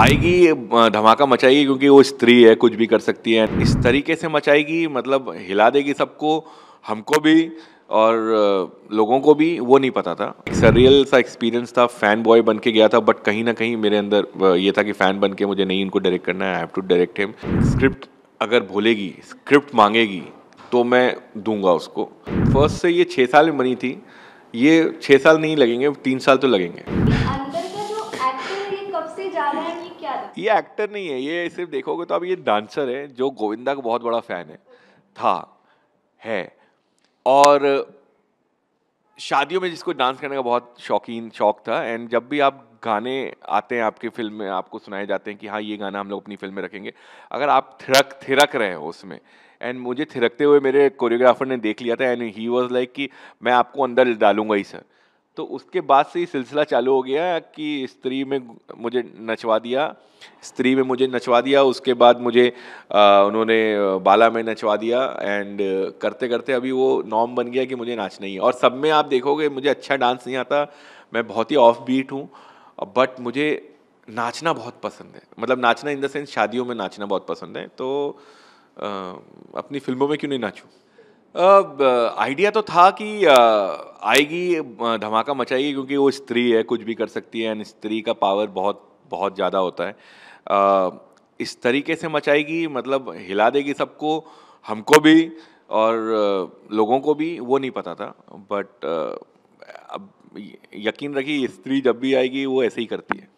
आएगी धमाका मचाएगी क्योंकि वो स्त्री है कुछ भी कर सकती है इस तरीके से मचाएगी मतलब हिला देगी सबको हमको भी और लोगों को भी वो नहीं पता था एक सरियल सा एक्सपीरियंस था फ़ैन बॉय बन के गया था बट कहीं ना कहीं मेरे अंदर ये था कि फ़ैन बन के मुझे नहीं इनको डायरेक्ट करना है I have to direct him script अगर भूलेगी स्क्रिप्ट मांगेगी तो मैं दूंगा उसको फर्स्ट से ये छः साल में बनी थी ये छः साल नहीं लगेंगे तीन साल तो लगेंगे ये एक्टर नहीं है ये सिर्फ देखोगे तो आप ये डांसर है जो गोविंदा का बहुत बड़ा फैन है था है और शादियों में जिसको डांस करने का बहुत शौकीन शौक था एंड जब भी आप गाने आते हैं आपकी फिल्म में आपको सुनाए जाते हैं कि हाँ ये गाना हम लोग अपनी फिल्म में रखेंगे अगर आप थिरक थिरक रहे हो उसमें एंड मुझे थिरकते हुए मेरे कोरियोग्राफर ने देख लिया था एंड ही वॉज लाइक कि मैं आपको अंदर डालूंगा ही सर तो उसके बाद से ये सिलसिला चालू हो गया कि स्त्री में मुझे नचवा दिया स्त्री में मुझे नचवा दिया उसके बाद मुझे आ, उन्होंने बाला में नचवा दिया एंड करते करते अभी वो नॉर्म बन गया कि मुझे नाचना ही है और सब में आप देखोगे मुझे अच्छा डांस नहीं आता मैं बहुत ही ऑफ बीट हूँ बट मुझे नाचना बहुत पसंद है मतलब नाचना इन द सेंस शादियों में नाचना बहुत पसंद है तो आ, अपनी फिल्मों में क्यों नहीं नाचूँ आइडिया तो था कि आएगी धमाका मचाएगी क्योंकि वो स्त्री है कुछ भी कर सकती है एंड स्त्री का पावर बहुत बहुत ज़्यादा होता है इस तरीके से मचाएगी मतलब हिला देगी सबको हमको भी और लोगों को भी वो नहीं पता था बट अब यकीन रखिए स्त्री जब भी आएगी वो ऐसे ही करती है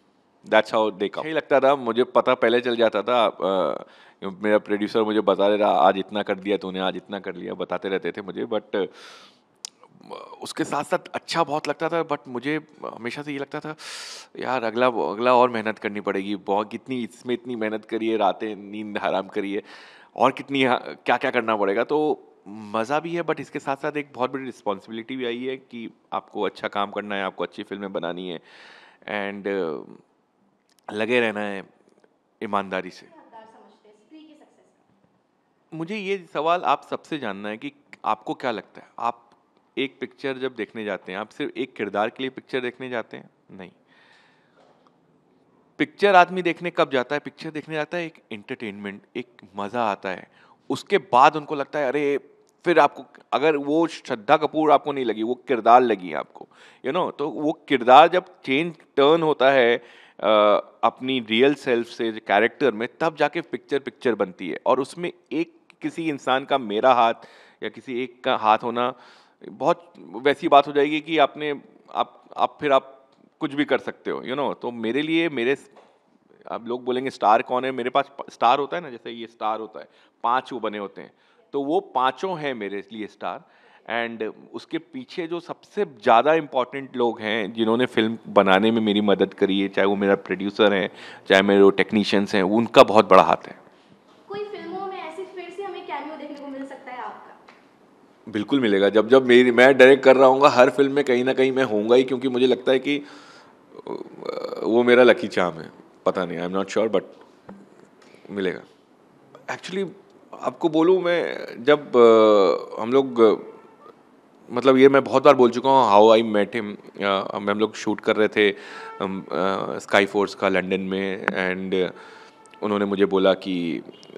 दैट्स हाउ दे कम लगता था मुझे पता पहले चल जाता था आ, मेरा प्रोड्यूसर मुझे बता दे रहा आज इतना कर दिया तूने आज इतना कर लिया बताते रहते थे मुझे बट उसके साथ साथ अच्छा बहुत लगता था बट मुझे हमेशा से ये लगता था यार अगला अगला और मेहनत करनी पड़ेगी बहुत कितनी इसमें इतनी मेहनत करिए रातें नींद हराम करिए और कितनी क्या क्या करना पड़ेगा तो मज़ा भी है बट इसके साथ साथ एक बहुत बड़ी रिस्पॉन्सिबिलिटी भी आई है कि आपको अच्छा काम करना है आपको अच्छी फिल्में बनानी है एंड लगे रहना है ईमानदारी से मुझे ये सवाल आप सबसे जानना है कि आपको क्या लगता है आप एक पिक्चर जब देखने जाते हैं आप सिर्फ एक किरदार के लिए पिक्चर देखने जाते हैं नहीं पिक्चर आदमी देखने कब जाता है पिक्चर देखने जाता है एक एंटरटेनमेंट एक मज़ा आता है उसके बाद उनको लगता है अरे फिर आपको अगर वो श्रद्धा कपूर आपको नहीं लगी वो किरदार लगी आपको यू you नो know, तो वो किरदार जब चेंज टर्न होता है अपनी रियल सेल्फ से कैरेक्टर में तब जाके पिक्चर पिक्चर बनती है और उसमें एक किसी इंसान का मेरा हाथ या किसी एक का हाथ होना बहुत वैसी बात हो जाएगी कि आपने आप आप फिर आप कुछ भी कर सकते हो यू you नो know? तो मेरे लिए मेरे आप लोग बोलेंगे स्टार कौन है मेरे पास स्टार होता है ना जैसे ये स्टार होता है पाँच वो बने होते हैं तो वो पाँचों हैं मेरे लिए स्टार एंड उसके पीछे जो सबसे ज़्यादा इम्पॉर्टेंट लोग हैं जिन्होंने फिल्म बनाने में मेरी मदद करी है चाहे वो मेरा प्रोड्यूसर है चाहे मेरे वो टेक्नीशियंस हैं उनका बहुत बड़ा हाथ है बिल्कुल मिलेगा जब जब मेरी मैं डायरेक्ट कर रहा हूँ हर फिल्म में कहीं ना कहीं मैं होऊंगा ही क्योंकि मुझे लगता है कि वो मेरा लकी चाम है पता नहीं I am not sure but मिलेगा एक्चुअली आपको बोलूँ मैं जब हम लोग मतलब ये मैं बहुत बार बोल चुका हूँ हाउ आई मेट हिम हम लोग शूट कर रहे थे स्काई फोर्स का लंदन में एंड उन्होंने मुझे बोला कि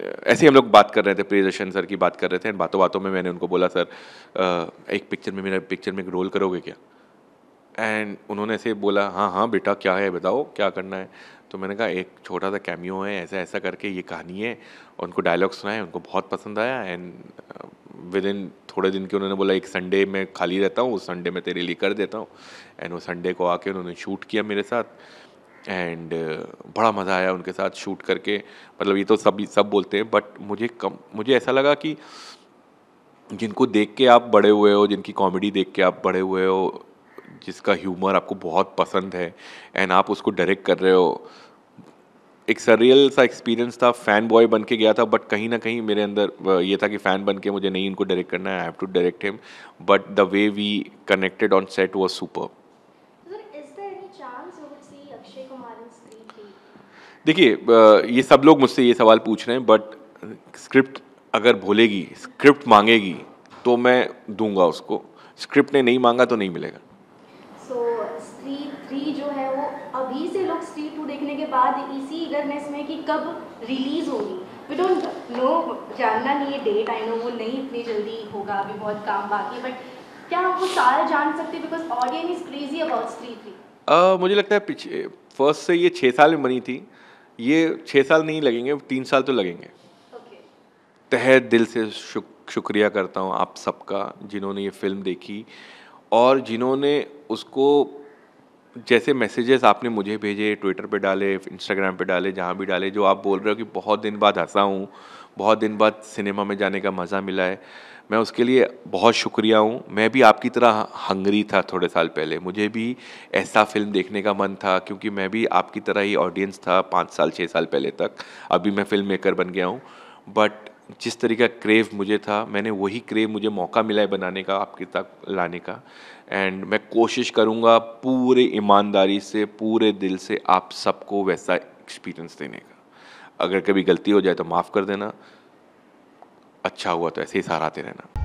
ऐसे ही हम लोग बात कर रहे थे प्रियदर्शन सर की बात कर रहे थे एंड बातों बातों में मैंने उनको बोला सर एक पिक्चर में मेरा पिक्चर में एक रोल करोगे क्या एंड उन्होंने ऐसे बोला हाँ हाँ बेटा क्या है बताओ क्या करना है तो मैंने कहा एक छोटा सा कैमियो है ऐसा ऐसा करके ये कहानी है उनको डायलॉग सुनाए उनको बहुत पसंद आया एंड विद इन थोड़े दिन के उन्होंने बोला एक संडे में खाली रहता हूँ उस संडे में तेरे लिए कर देता हूँ एंड वो संडे को आके उन्होंने शूट किया मेरे साथ एंड uh, बड़ा मज़ा आया उनके साथ शूट करके मतलब ये तो सब सब बोलते हैं बट मुझे कम मुझे ऐसा लगा कि जिनको देख के आप बड़े हुए हो जिनकी कॉमेडी देख के आप बड़े हुए हो जिसका ह्यूमर आपको बहुत पसंद है एंड आप उसको डायरेक्ट कर रहे हो एक सरियल सा एक्सपीरियंस था फैन बॉय बन के गया था बट कहीं ना कहीं मेरे अंदर ये था कि फ़ैन बन के मुझे नहीं इनको डायरेक्ट करना है I have to direct him but the way we connected on set was super देखिए ये सब लोग मुझसे ये सवाल पूछ रहे हैं बट स्क्रिप्ट अगर भूलेगी स्क्रिप्ट मांगेगी तो मैं दूंगा उसको स्क्रिप्ट ने नहीं मांगा तो नहीं मिलेगा बाद इसी इगरनेस में कि कब रिलीज़ होगी वी डोंट नो जानना नहीं है डेट आई नो वो नहीं इतनी जल्दी होगा अभी बहुत काम बाकी बट क्या हम वो सारा जान सकते because audience is crazy about Stree three uh, मुझे लगता है पीछे फर्स्ट से ये छः साल में बनी थी ये छः साल नहीं लगेंगे तीन साल तो लगेंगे okay. तहे दिल से शुक, शुक्रिया करता हूँ आप सबका जिन्होंने ये फिल्म देखी और जिन्होंने उसको जैसे मैसेजेस आपने मुझे भेजे ट्विटर पे डाले इंस्टाग्राम पे डाले जहाँ भी डाले जो आप बोल रहे हो कि बहुत दिन बाद हंसा हूँ बहुत दिन बाद सिनेमा में जाने का मज़ा मिला है मैं उसके लिए बहुत शुक्रिया हूँ मैं भी आपकी तरह हंगरी था थोड़े साल पहले मुझे भी ऐसा फिल्म देखने का मन था क्योंकि मैं भी आपकी तरह ही ऑडियंस था पाँच साल छः साल पहले तक अभी मैं फिल्म मेकर बन गया हूँ बट जिस तरीके का क्रेव मुझे था मैंने वही क्रेव मुझे मौका मिला है बनाने का आपके तक लाने का एंड मैं कोशिश करूँगा पूरे ईमानदारी से पूरे दिल से आप सबको वैसा एक्सपीरियंस देने का अगर कभी गलती हो जाए तो माफ़ कर देना अच्छा हुआ तो ऐसे ही सहाराते रहना